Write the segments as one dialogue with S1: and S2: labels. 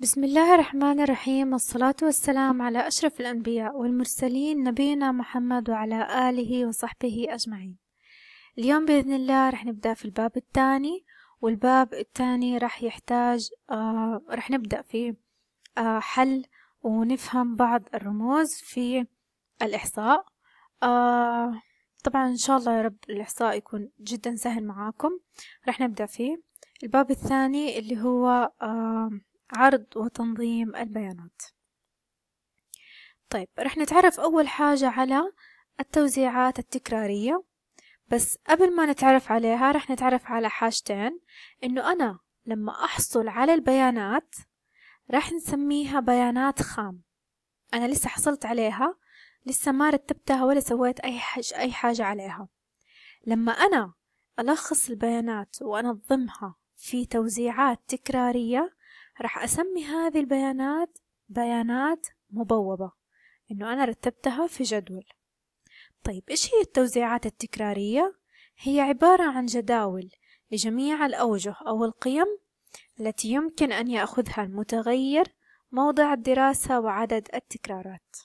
S1: بسم الله الرحمن الرحيم والصلاة والسلام على أشرف الأنبياء والمرسلين نبينا محمد وعلى آله وصحبه أجمعين اليوم بإذن الله رح نبدأ في الباب الثاني والباب الثاني رح يحتاج آه رح نبدأ في آه حل ونفهم بعض الرموز في الإحصاء آه طبعا إن شاء الله يا رب الإحصاء يكون جدا سهل معاكم رح نبدأ فيه الباب الثاني اللي هو آه عرض وتنظيم البيانات طيب رح نتعرف أول حاجة على التوزيعات التكرارية بس قبل ما نتعرف عليها رح نتعرف على حاجتين إنه أنا لما أحصل على البيانات رح نسميها بيانات خام أنا لسه حصلت عليها لسه ما رتبتها ولا سويت أي حاجة, أي حاجة عليها لما أنا ألخص البيانات وأنظمها في توزيعات تكرارية راح أسمي هذه البيانات بيانات مبوبة إنه أنا رتبتها في جدول طيب إيش هي التوزيعات التكرارية؟ هي عبارة عن جداول لجميع الأوجه أو القيم التي يمكن أن يأخذها المتغير موضع الدراسة وعدد التكرارات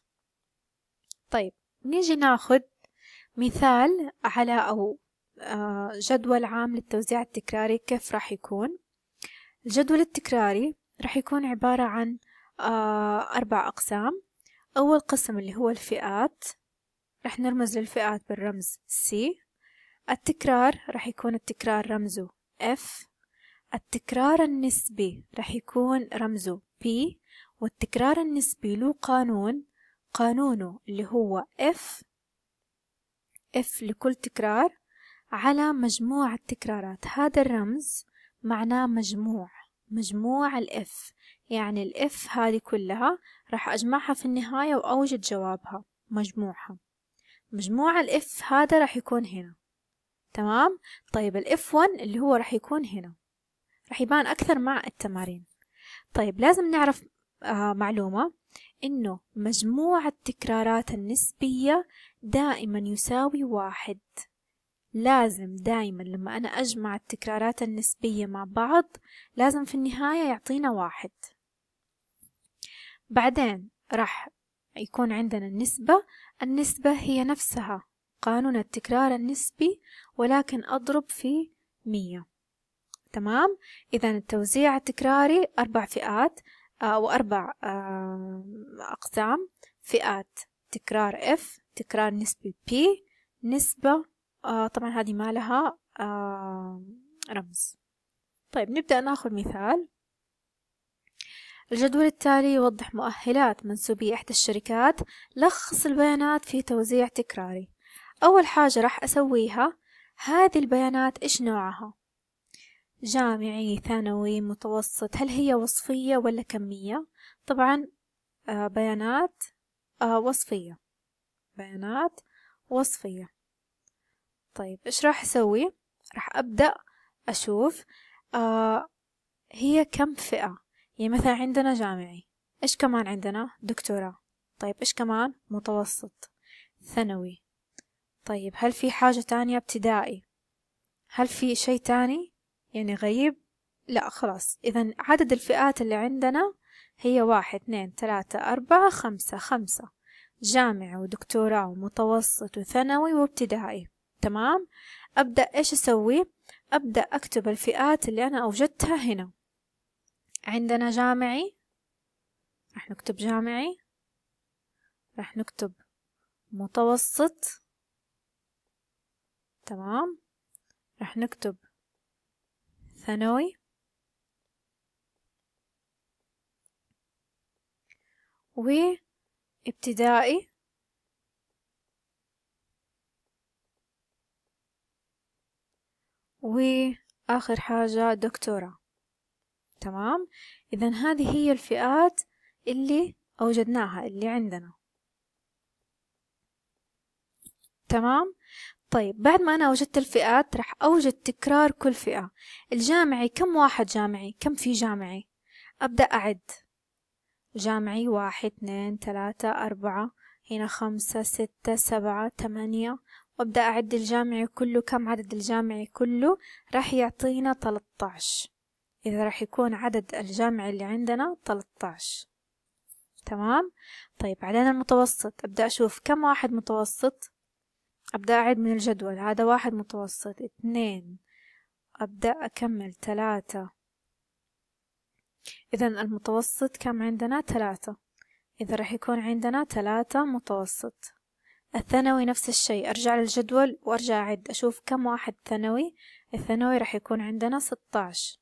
S1: طيب نيجي ناخد مثال على أو آه، جدول عام للتوزيع التكراري كيف راح يكون الجدول التكراري رح يكون عبارة عن آه، أربع أقسام أول قسم اللي هو الفئات رح نرمز للفئات بالرمز C التكرار رح يكون التكرار رمزه F التكرار النسبي رح يكون رمزه P والتكرار النسبي له قانون قانونه اللي هو F F لكل تكرار على مجموع التكرارات هذا الرمز معناه مجموع مجموع الإف يعني الإف هذه كلها راح أجمعها في النهاية وأوجد جوابها مجموعها مجموع الإف هذا راح يكون هنا تمام طيب الإف 1 اللي هو راح يكون هنا راح يبان أكثر مع التمارين طيب لازم نعرف آه معلومة إنه مجموع التكرارات النسبية دائما يساوي واحد لازم دايما لما أنا أجمع التكرارات النسبية مع بعض لازم في النهاية يعطينا واحد بعدين راح يكون عندنا النسبة النسبة هي نفسها قانون التكرار النسبي ولكن أضرب في مية تمام إذا التوزيع التكراري أربع فئات آه، أو أربع آه، أقسام فئات تكرار F تكرار نسبي P نسبة آه طبعا هذه ما لها آه رمز طيب نبدأ ناخذ مثال الجدول التالي يوضح مؤهلات منسوبي إحدى الشركات لخص البيانات في توزيع تكراري أول حاجة راح أسويها هذه البيانات إيش نوعها جامعي ثانوي متوسط هل هي وصفية ولا كمية طبعا آه، بيانات آه، وصفية بيانات وصفية طيب إيش راح أسوي؟ راح أبدأ أشوف آه هي كم فئة يعني مثلا عندنا جامعي إيش كمان عندنا؟ دكتوراه طيب إيش كمان؟ متوسط ثانوي طيب هل في حاجة تانية ابتدائي؟ هل في شيء تاني يعني غريب؟ لا خلاص إذا عدد الفئات اللي عندنا هي واحد اثنين ثلاثة أربعة خمسة خمسة جامعة ودكتوراه ومتوسط وثانوي وابتدائي تمام أبدأ إيش أسوي أبدأ أكتب الفئات اللي أنا أوجدتها هنا عندنا جامعي راح نكتب جامعي راح نكتب متوسط تمام راح نكتب ثانوي وابتدائي وآخر حاجة دكتوراه تمام إذا هذه هي الفئات اللي أوجدناها اللي عندنا تمام طيب بعد ما أنا أوجدت الفئات راح أوجد تكرار كل فئة الجامعي كم واحد جامعي كم في جامعي أبدأ أعد جامعي واحد اثنين ثلاثة أربعة هنا خمسة ستة سبعة ثمانية وابدأ أعد الجامعي كله كم عدد الجامعي كله راح يعطينا 13 إذا راح يكون عدد الجامعي اللي عندنا 13 تمام طيب بعدين المتوسط أبدأ أشوف كم واحد متوسط أبدأ أعد من الجدول هذا واحد متوسط اثنين أبدأ أكمل ثلاثة إذا المتوسط كم عندنا ثلاثة إذا راح يكون عندنا ثلاثة متوسط الثانوي نفس الشيء أرجع للجدول وأرجع أعد أشوف كم واحد ثانوي الثانوي راح يكون عندنا 16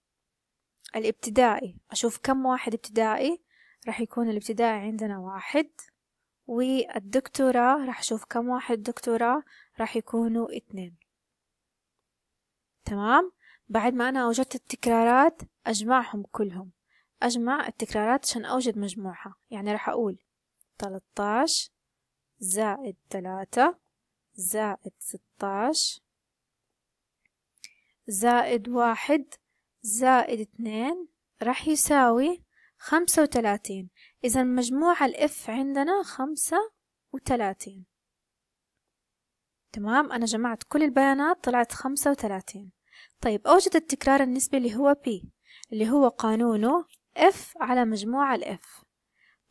S1: الابتدائي أشوف كم واحد ابتدائي راح يكون الابتدائي عندنا واحد والدكتوراه راح أشوف كم واحد دكتوراه راح يكونوا اثنين تمام بعد ما أنا أوجدت التكرارات أجمعهم كلهم أجمع التكرارات عشان أوجد مجموعها يعني راح أقول 13 زائد تلاتة زائد ستاش زائد واحد زائد اثنين راح يساوي خمسة وتلاتين إذا مجموع الإف عندنا خمسة وتلاتين تمام أنا جمعت كل البيانات طلعت خمسة وتلاتين طيب أوجد التكرار النسبي اللي هو P اللي هو قانونه F على مجموع الإف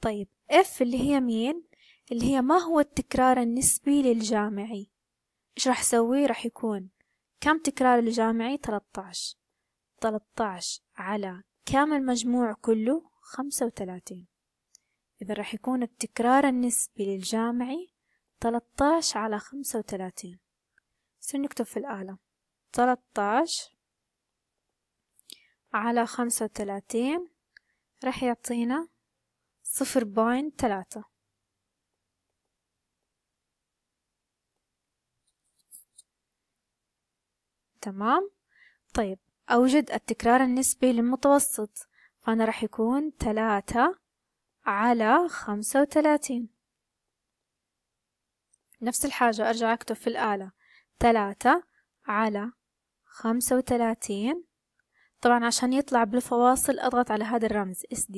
S1: طيب F اللي هي مين؟ اللي هي ما هو التكرار النسبي للجامعي إيش راح أسوي راح يكون كم تكرار الجامعي 13 13 على كم المجموع كله 35 إذا راح يكون التكرار النسبي للجامعي 13 على 35 سنكتب في الآلة 13 على 35 راح يعطينا 0.3 تمام طيب أوجد التكرار النسبي للمتوسط فأنا راح يكون ثلاثة على خمسة وثلاثين نفس الحاجة أرجع أكتب في الآلة ثلاثة على خمسة وثلاثين طبعا عشان يطلع بالفواصل أضغط على هذا الرمز SD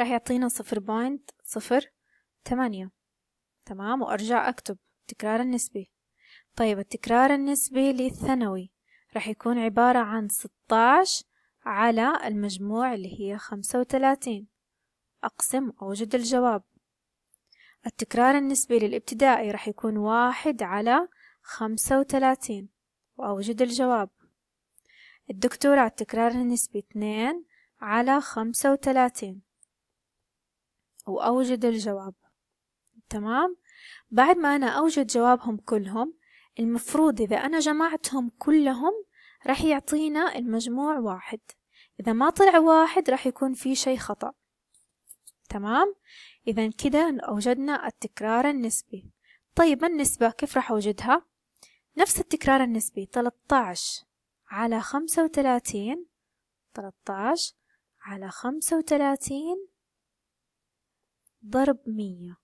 S1: راح يعطينا صفر بوينت صفر تمانية تمام وأرجع أكتب تكرار النسبي طيب التكرار النسبي للثانوي راح يكون عبارة عن 16 على المجموع اللي هي 35 أقسم أوجد الجواب التكرار النسبي للابتدائي راح يكون واحد على خمسة وأوجد الجواب الدكتورة التكرار النسبي 2 على خمسة وأوجد الجواب تمام بعد ما أنا أوجد جوابهم كلهم المفروض إذا أنا جمعتهم كلهم رح يعطينا المجموع واحد إذا ما طلع واحد رح يكون في شيء خطأ تمام؟ إذا كده أوجدنا التكرار النسبي طيب النسبة كيف رح أوجدها؟ نفس التكرار النسبي 13 على 35 13 على 35 ضرب 100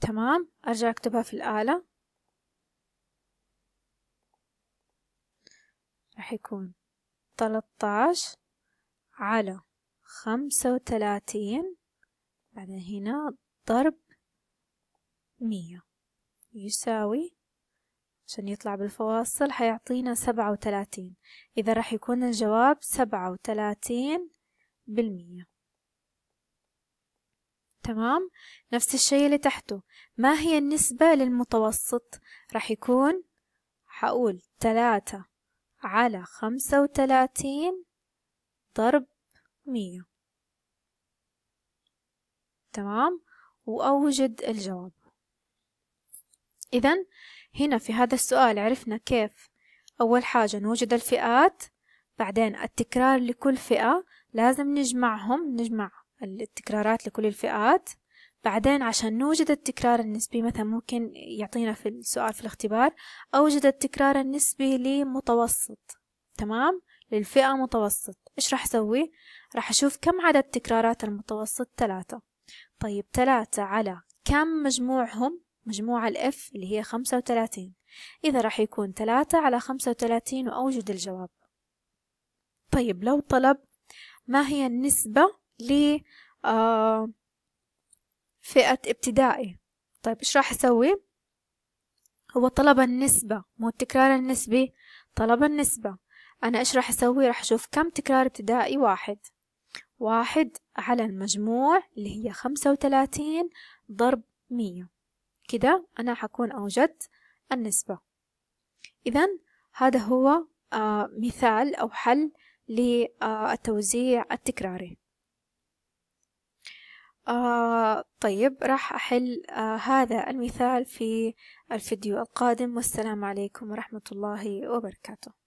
S1: تمام أرجع أكتبها في الآلة راح يكون تلتاش على خمسة وتلاتين بعدين هنا ضرب مية يساوي عشان يطلع بالفواصل حيعطينا سبعة وتلاتين إذا راح يكون الجواب سبعة وتلاتين بالمية تمام نفس الشيء اللي تحته ما هي النسبة للمتوسط راح يكون حقول تلاتة على خمسة وتلاتين ضرب مية تمام وأوجد الجواب إذا هنا في هذا السؤال عرفنا كيف أول حاجة نوجد الفئات بعدين التكرار لكل فئة لازم نجمعهم نجمع التكرارات لكل الفئات بعدين عشان نوجد التكرار النسبي مثلا ممكن يعطينا في السؤال في الاختبار أوجد التكرار النسبي لمتوسط تمام للفئة متوسط إيش راح أسوي؟ راح أشوف كم عدد تكرارات المتوسط ثلاثة طيب ثلاثة على كم مجموعهم مجموعة الإف اللي هي خمسة وثلاثين إذا راح يكون ثلاثة على خمسة وثلاثين وأوجد الجواب طيب لو طلب ما هي النسبة لفئة فئة ابتدائي طيب إيش راح أسوي؟ هو طلب النسبة مو التكرار النسبي طلب النسبة أنا إيش راح أسوي؟ راح أشوف كم تكرار ابتدائي واحد واحد على المجموع اللي هي خمسة وثلاثين ضرب مية كده أنا حكون أوجدت النسبة إذا هذا هو آه، مثال أو حل للتوزيع التكراري آه طيب راح أحل آه هذا المثال في الفيديو القادم والسلام عليكم ورحمة الله وبركاته